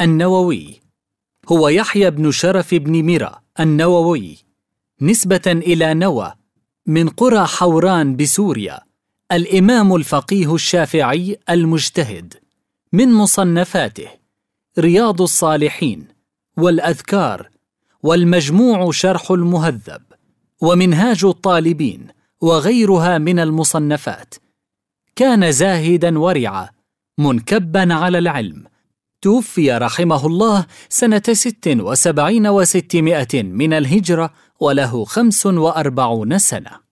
النووي هو يحيى بن شرف بن ميرة النووي نسبة إلى نوى من قرى حوران بسوريا الإمام الفقيه الشافعي المجتهد من مصنفاته رياض الصالحين والأذكار والمجموع شرح المهذب ومنهاج الطالبين وغيرها من المصنفات كان زاهدا ورعا منكبا على العلم توفي رحمه الله سنة ست وسبعين وستمائة من الهجرة وله خمس وأربعون سنة